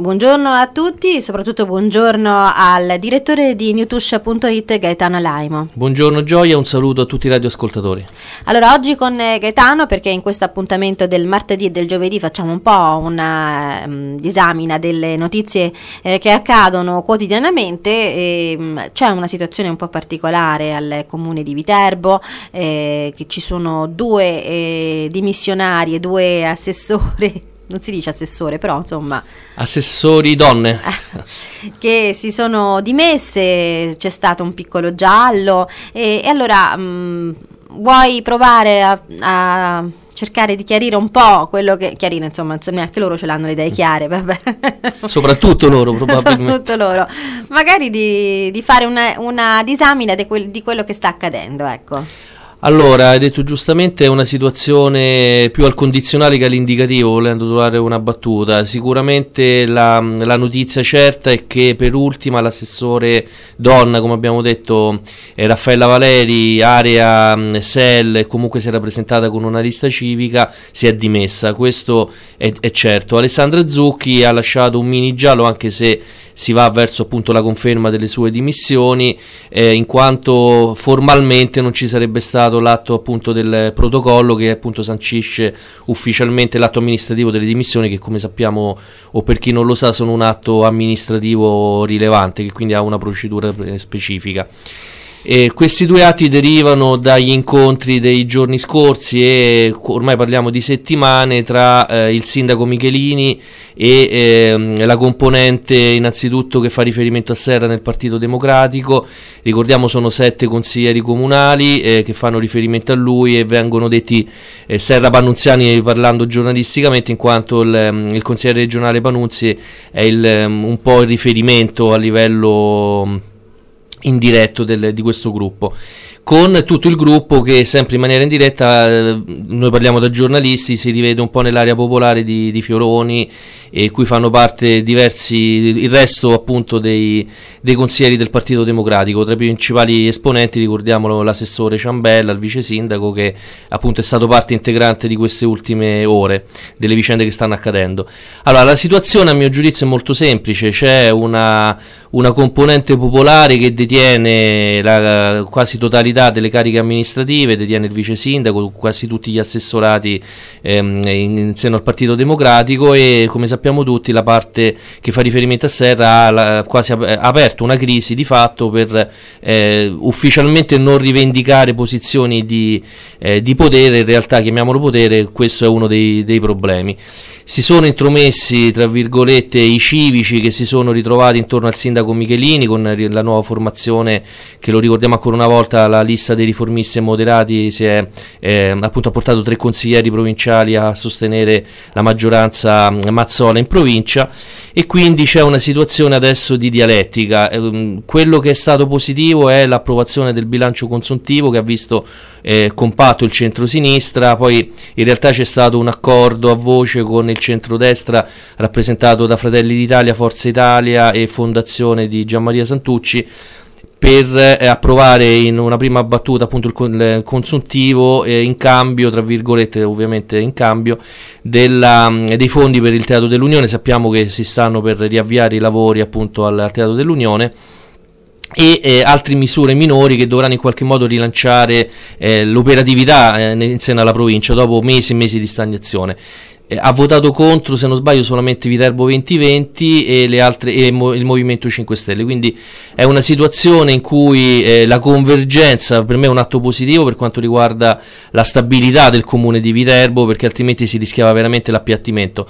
Buongiorno a tutti e soprattutto buongiorno al direttore di newtush.it Gaetano Laimo. Buongiorno Gioia, un saluto a tutti i radioascoltatori. Allora oggi con eh, Gaetano perché in questo appuntamento del martedì e del giovedì facciamo un po' una um, disamina delle notizie eh, che accadono quotidianamente e, um, c'è una situazione un po' particolare al comune di Viterbo eh, che ci sono due eh, dimissionari e due assessori non si dice assessore, però insomma... Assessori donne. che si sono dimesse, c'è stato un piccolo giallo e, e allora mh, mm, vuoi provare a, a cercare di chiarire un po' quello che chiarire insomma, insomma anche loro ce l'hanno le idee mm. chiare vabbè. soprattutto loro probabilmente soprattutto loro magari di, di fare una, una disamina di, quel, di quello che sta accadendo ecco allora, hai detto giustamente è una situazione più al condizionale che all'indicativo, volendo trovare una battuta. Sicuramente la, la, notizia certa è che per ultima l'assessore donna, come abbiamo detto, eh, Raffaella Valeri, area SEL, mm, comunque si era presentata con una lista civica, si è dimessa. Questo è, è certo. Alessandra Zucchi ha lasciato un mini giallo, anche se si va verso appunto la conferma delle sue dimissioni, eh, in quanto formalmente non ci sarebbe stato firmato l'atto appunto del protocollo che appunto sancisce ufficialmente l'atto amministrativo delle dimissioni che come sappiamo o per chi non lo sa sono un atto amministrativo rilevante che quindi ha una procedura eh, specifica. Eh, questi due atti derivano dagli incontri dei giorni scorsi e ormai parliamo di settimane tra eh, il sindaco Michelini e eh, la componente innanzitutto che fa riferimento a Serra nel Partito Democratico. Ricordiamo sono sette consiglieri comunali eh, che fanno riferimento a lui e vengono detti eh, Serra Pannunziani eh, parlando giornalisticamente in quanto il, ehm, il consigliere regionale Panunzi è il, ehm, un po' il riferimento a livello indiretto del, di questo gruppo con tutto il gruppo che sempre in maniera indiretta, eh, noi parliamo da giornalisti, si rivede un po' nell'area popolare di, di Fioroni e cui fanno parte diversi, il resto appunto dei, dei consiglieri del Partito Democratico, tra i principali esponenti ricordiamo l'assessore Ciambella, il vice sindaco che appunto è stato parte integrante di queste ultime ore, delle vicende che stanno accadendo. Allora la situazione a mio giudizio è molto semplice, c'è una, una componente popolare che detiene la quasi totalità totalità delle cariche amministrative, detiene il vice sindaco, quasi tutti gli assessorati ehm, in, in, seno al Partito Democratico e come sappiamo tutti la parte che fa riferimento a Serra ha la, quasi ap aperto una crisi di fatto per eh, ufficialmente non rivendicare posizioni di, eh, di, potere, in realtà chiamiamolo potere, questo è uno dei, dei problemi si sono intromessi tra virgolette i civici che si sono ritrovati intorno al sindaco Michelini con la nuova formazione che lo ricordiamo ancora una volta la lista dei riformisti e moderati si è eh, appunto ha portato tre consiglieri provinciali a sostenere la maggioranza mm, mazzola in provincia e quindi c'è una situazione adesso di dialettica eh, quello che è stato positivo è l'approvazione del bilancio consuntivo che ha visto eh, compatto il centro-sinistra poi in realtà c'è stato un accordo a voce con il centrodestra rappresentato da Fratelli d'Italia, Forza Italia e Fondazione di Gianmaria Santucci per eh, approvare in una prima battuta appunto il, con, il consuntivo eh, in cambio, tra virgolette ovviamente in cambio, della, mm, dei fondi per il Teatro dell'Unione, sappiamo che si stanno per riavviare i lavori appunto al, Teatro dell'Unione e eh, altre misure minori che dovranno in qualche modo rilanciare eh, l'operatività eh, seno alla provincia dopo mesi e mesi di stagnazione eh, ha votato contro, se non sbaglio, solamente Viterbo 2020 e, altre, e il, Mo- il Movimento 5 Stelle. Quindi è una situazione in cui eh, la convergenza per me è un atto positivo per quanto riguarda la stabilità del comune di Viterbo, perché altrimenti si rischiava veramente l'appiattimento.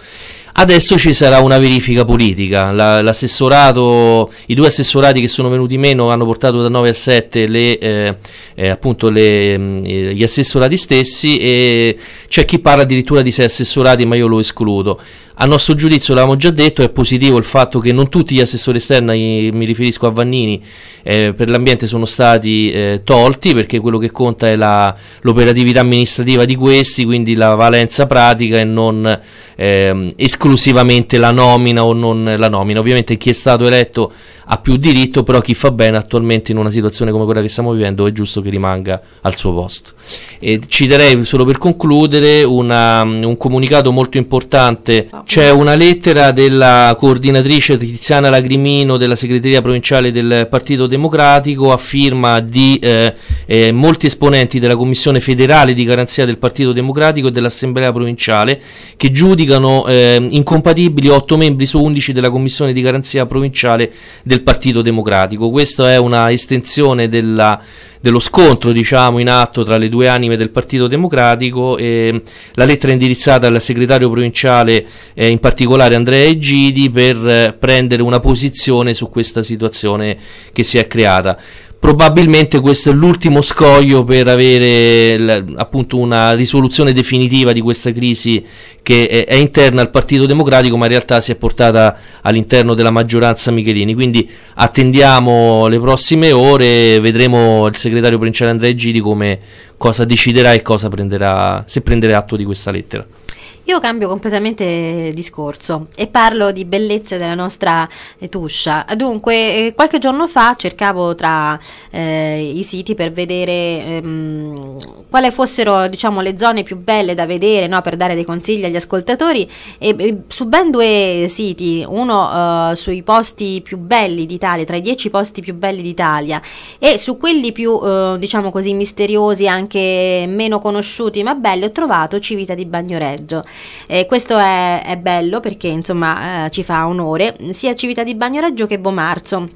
Adesso ci sarà una verifica politica, La, i due assessorati che sono venuti meno hanno portato da 9 a 7 le, eh, eh, le, mh, mm, eh, gli assessorati stessi e c'è chi parla addirittura di 6 assessorati ma io lo escludo a nostro giudizio, l'avevamo già detto, è positivo il fatto che non tutti gli assessori esterni, mi riferisco a Vannini, eh, per l'ambiente sono stati eh, tolti perché quello che conta è la, l'operatività amministrativa di questi, quindi la valenza pratica e non eh, esclusivamente la nomina o non la nomina. Ovviamente chi è stato eletto ha più diritto, però chi fa bene attualmente in una situazione come quella che stiamo vivendo è giusto che rimanga al suo posto. E citerei solo per concludere una, un comunicato molto importante c'è una lettera della coordinatrice Tiziana Lagrimino della segreteria provinciale del Partito Democratico a firma di eh, eh, molti esponenti della Commissione federale di garanzia del Partito Democratico e dell'Assemblea provinciale che giudicano eh, incompatibili 8 membri su 11 della Commissione di garanzia provinciale del Partito Democratico. Questa è una estensione della dello scontro diciamo, in atto tra le due anime del Partito Democratico. Eh, la lettera indirizzata al segretario provinciale, eh, in particolare Andrea Egidi, per eh, prendere una posizione su questa situazione che si è creata probabilmente questo è l'ultimo scoglio per avere l- appunto una risoluzione definitiva di questa crisi che è, è, interna al Partito Democratico ma in realtà si è portata all'interno della maggioranza Michelini quindi attendiamo le prossime ore vedremo il segretario provinciale Andrea Gidi come cosa deciderà e cosa prenderà se prenderà atto di questa lettera io cambio completamente discorso e parlo di bellezze della nostra eh, Tuscia. Dunque, eh, qualche giorno fa cercavo tra eh, i siti per vedere ehm, quali fossero diciamo, le zone più belle da vedere no? per dare dei consigli agli ascoltatori e, su ben due siti, uno eh, sui posti più belli d'Italia, tra i dieci posti più belli d'Italia e su quelli più eh, diciamo così misteriosi, anche meno conosciuti ma belli, ho trovato Civita di Bagnoreggio. Eh, questo è, è, bello perché insomma eh, ci fa onore sia Civita di Bagnoraggio che Bomarzo.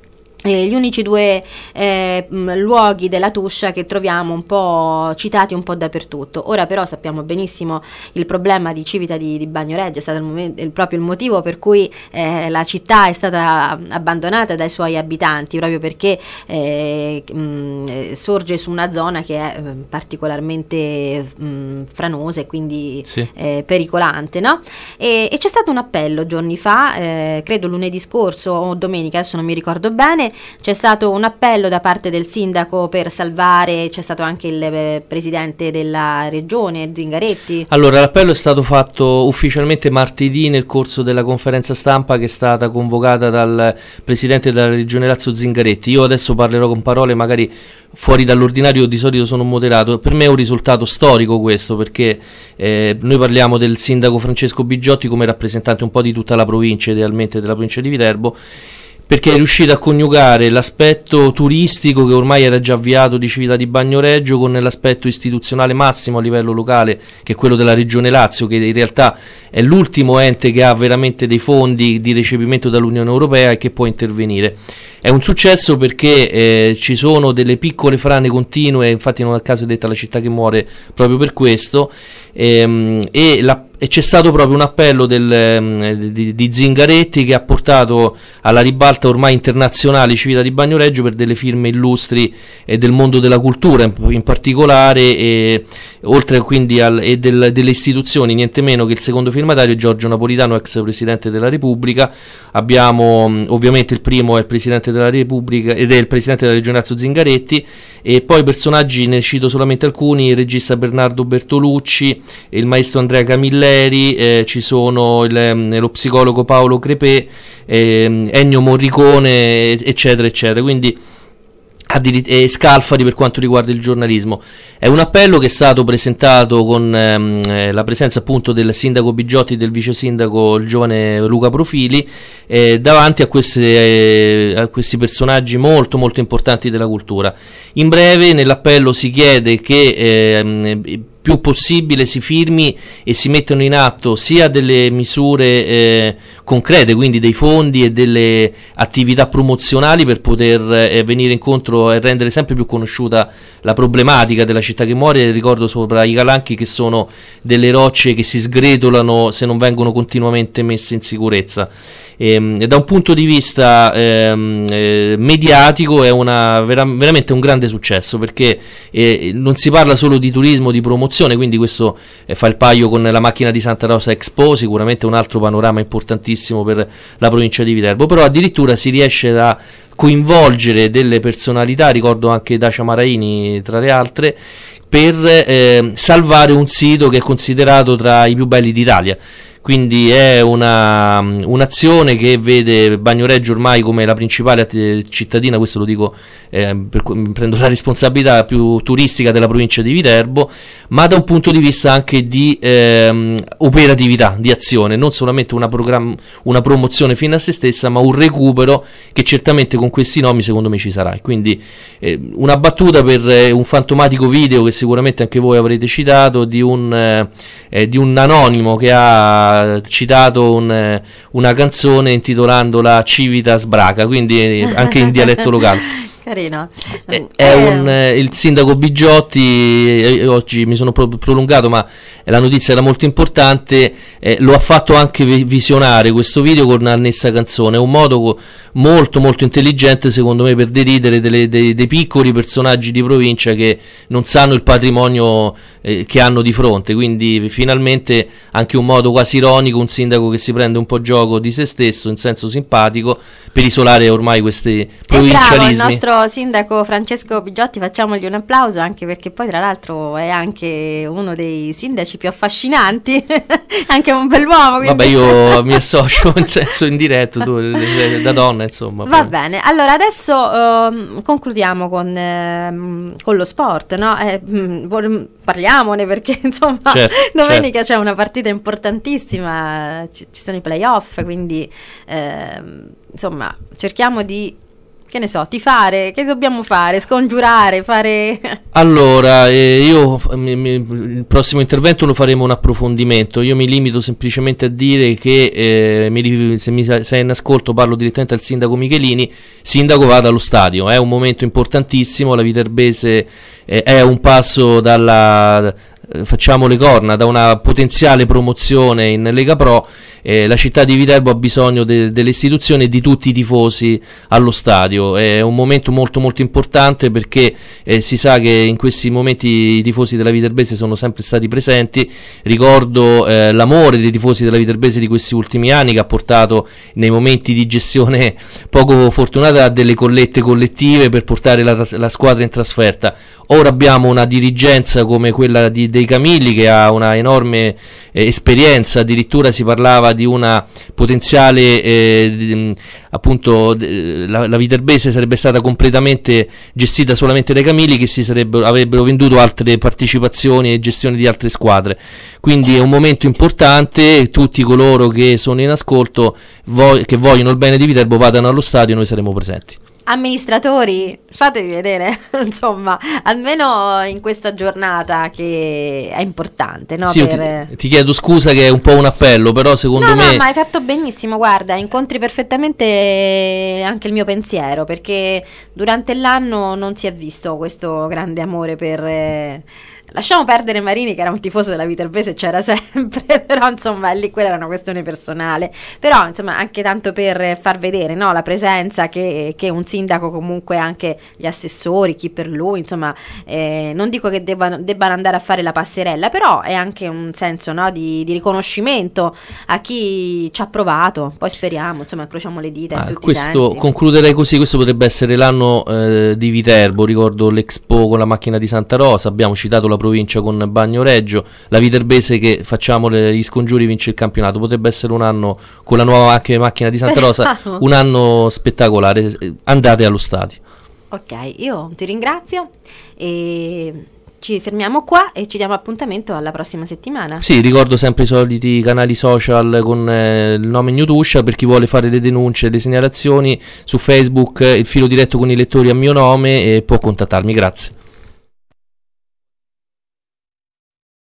Eh, gli unici due eh, mm, luoghi della Tuscia che troviamo un po' citati un po' dappertutto. Ora però sappiamo benissimo il problema di Civita di, di Bagnoreggia, è stato il momento, il, proprio il motivo per cui eh, la città è stata abbandonata dai suoi abitanti, proprio perché mh, eh, mm, sorge su una zona che è mm, particolarmente mh, franosa e quindi sì. Eh, pericolante. No? E, e c'è stato un appello giorni fa, eh, credo lunedì scorso o domenica, adesso non mi ricordo bene, c'è stato un appello da parte del sindaco per salvare, c'è stato anche il eh, presidente della regione Zingaretti. Allora l'appello è stato fatto ufficialmente martedì nel corso della conferenza stampa che è stata convocata dal presidente della regione Lazio Zingaretti. Io adesso parlerò con parole magari fuori dall'ordinario, di solito sono moderato, per me è un risultato storico questo perché eh, noi parliamo del sindaco Francesco Bigiotti come rappresentante un po' di tutta la provincia, idealmente della provincia di Viterbo perché è riuscito a coniugare l'aspetto turistico che ormai era già avviato di Civita di Bagnoreggio con l'aspetto istituzionale massimo a livello locale che è quello della Regione Lazio che in realtà è l'ultimo ente che ha veramente dei fondi di recepimento dall'Unione Europea e che può intervenire. È un successo perché eh, ci sono delle piccole frane continue, infatti non a caso è detta la città che muore proprio per questo, ehm, e la e c'è stato proprio un appello del, mm, di, di, Zingaretti che ha portato alla ribalta ormai internazionale Civita di Bagnoreggio per delle firme illustri eh, del mondo della cultura in, in particolare e, oltre quindi al, e del, delle istituzioni niente meno che il secondo firmatario Giorgio Napolitano ex Presidente della Repubblica abbiamo mm, ovviamente il primo è il Presidente della Repubblica ed è il Presidente della Regione Lazio Zingaretti e poi personaggi ne cito solamente alcuni il regista Bernardo Bertolucci il maestro Andrea Camille Camilleri, eh, ci sono il, mm, lo psicologo Paolo Crepè, eh, Ennio Morricone, eccetera, eccetera. Quindi e Scalfari per quanto riguarda il giornalismo. È un appello che è stato presentato con ehm, eh, la presenza appunto del sindaco Bigiotti e del vice sindaco il giovane Luca Profili eh, davanti a, queste, eh, a, questi personaggi molto molto importanti della cultura. In breve nell'appello si chiede che ehm, più possibile si firmi e si mettano in atto sia delle misure eh, concrete, quindi dei fondi e delle attività promozionali per poter eh, venire incontro e rendere sempre più conosciuta la problematica della città che muore. Ricordo sopra i calanchi che sono delle rocce che si sgretolano se non vengono continuamente messe in sicurezza e, ehm, e da un punto di vista ehm, eh, mediatico è una, vera, veramente un grande successo perché eh, non si parla solo di turismo, di promozione, quindi questo eh, fa il paio con la macchina di Santa Rosa Expo, sicuramente un altro panorama importantissimo per la provincia di Viterbo, però addirittura si riesce a coinvolgere delle personalità, ricordo anche Dacia Maraini tra le altre, per eh, salvare un sito che è considerato tra i più belli d'Italia quindi è una, mm, un'azione che vede Bagnoreggio ormai come la principale cittadina, questo lo dico, eh, per, prendo la responsabilità più turistica della provincia di Viterbo, ma da un punto di vista anche di eh, operatività, di azione, non solamente una, program- una promozione fino a se stessa, ma un recupero che certamente con questi nomi secondo me ci sarà. Quindi eh, una battuta per eh, un fantomatico video che sicuramente anche voi avrete citato di un, eh, eh, di un anonimo che ha citato un, una canzone intitolandola Civita Sbraca, quindi anche in dialetto locale. Carino. Eh, è, è eh, un, eh, il sindaco Bigiotti, eh, oggi mi sono pro- prolungato, ma la notizia era molto importante, eh, lo ha fatto anche visionare questo video con annessa canzone, è un modo co- molto molto intelligente secondo me per deridere delle, dei, dei, piccoli personaggi di provincia che non sanno il patrimonio eh, che hanno di fronte, quindi finalmente anche un modo quasi ironico, un sindaco che si prende un po' gioco di se stesso in senso simpatico per isolare ormai questi provincialismi. Bravo, il nostro nostro sindaco Francesco Bigiotti facciamogli un applauso anche perché poi tra l'altro è anche uno dei sindaci più affascinanti, anche un bell'uomo. Quindi. Vabbè io mi associo in senso indiretto, tu, da donna insomma. Va poi. bene, allora adesso um, concludiamo con, um, con, lo sport, no? eh, mh, mm, parliamone perché insomma certo, certo. domenica certo. c'è una partita importantissima, ci, ci sono i playoff, quindi eh, insomma cerchiamo di che ne so, ti fare, che dobbiamo fare? Scongiurare, fare... Allora, eh, io eh, mi, mi, il prossimo intervento lo faremo un approfondimento, io mi limito semplicemente a dire che eh, mi, se, mi, sei in ascolto parlo direttamente al sindaco Michelini, sindaco vada allo stadio, è un momento importantissimo, la Viterbese eh, è un passo dalla, facciamo le corna da una potenziale promozione in Lega Pro, eh, la città di Viterbo ha bisogno de- delle istituzioni e di tutti i tifosi allo stadio. È un momento molto molto importante perché eh, si sa che in questi momenti i tifosi della Viterbese sono sempre stati presenti. Ricordo eh, l'amore dei tifosi della Viterbese di questi ultimi anni che ha portato nei momenti di gestione poco fortunata a delle collette collettive per portare la, la squadra in trasferta. Ora abbiamo una dirigenza come quella di dei Camilli che ha una enorme eh, esperienza, addirittura si parlava di una potenziale, eh, di, mm, appunto la, la Viterbese sarebbe stata completamente gestita solamente dai Camilli che si sarebbero, avrebbero venduto altre partecipazioni e gestioni di altre squadre. Quindi è un momento importante, tutti coloro che sono in ascolto, vog che vogliono il bene di Viterbo vadano allo stadio, e noi saremo presenti amministratori, fatevi vedere, insomma, almeno in questa giornata che è importante. No? Sì, per... ti, ti, chiedo scusa che è un po' un appello, però secondo no, me... No, ma hai fatto benissimo, guarda, incontri perfettamente anche il mio pensiero, perché durante l'anno non si è visto questo grande amore per... Eh, Lasciamo perdere Marini che era un tifoso della Viterbese, e c'era sempre, però insomma lì quella era una questione personale. Però insomma anche tanto per far vedere no, la presenza che, che, un sindaco comunque anche gli assessori, chi per lui, insomma eh, non dico che debbano, debbano, andare a fare la passerella, però è anche un senso no, di, di, riconoscimento a chi ci ha provato. Poi speriamo, insomma incrociamo le dita. Ah, in questo, concluderei così, questo potrebbe essere l'anno eh, di Viterbo, ricordo l'Expo con la macchina di Santa Rosa, abbiamo citato la provincia con Bagnoreggio, la Viterbese che facciamo le, gli scongiuri vince il campionato, potrebbe essere un anno con la nuova macch- macchina di Santa Rosa, un anno spettacolare, andate allo stadio. Ok, io ti ringrazio e ci fermiamo qua e ci diamo appuntamento alla prossima settimana. Sì, ricordo sempre i soliti canali social con eh, il nome Newtuscia per chi vuole fare le denunce, le segnalazioni su Facebook, eh, il filo diretto con i lettori a mio nome e può contattarmi. Grazie.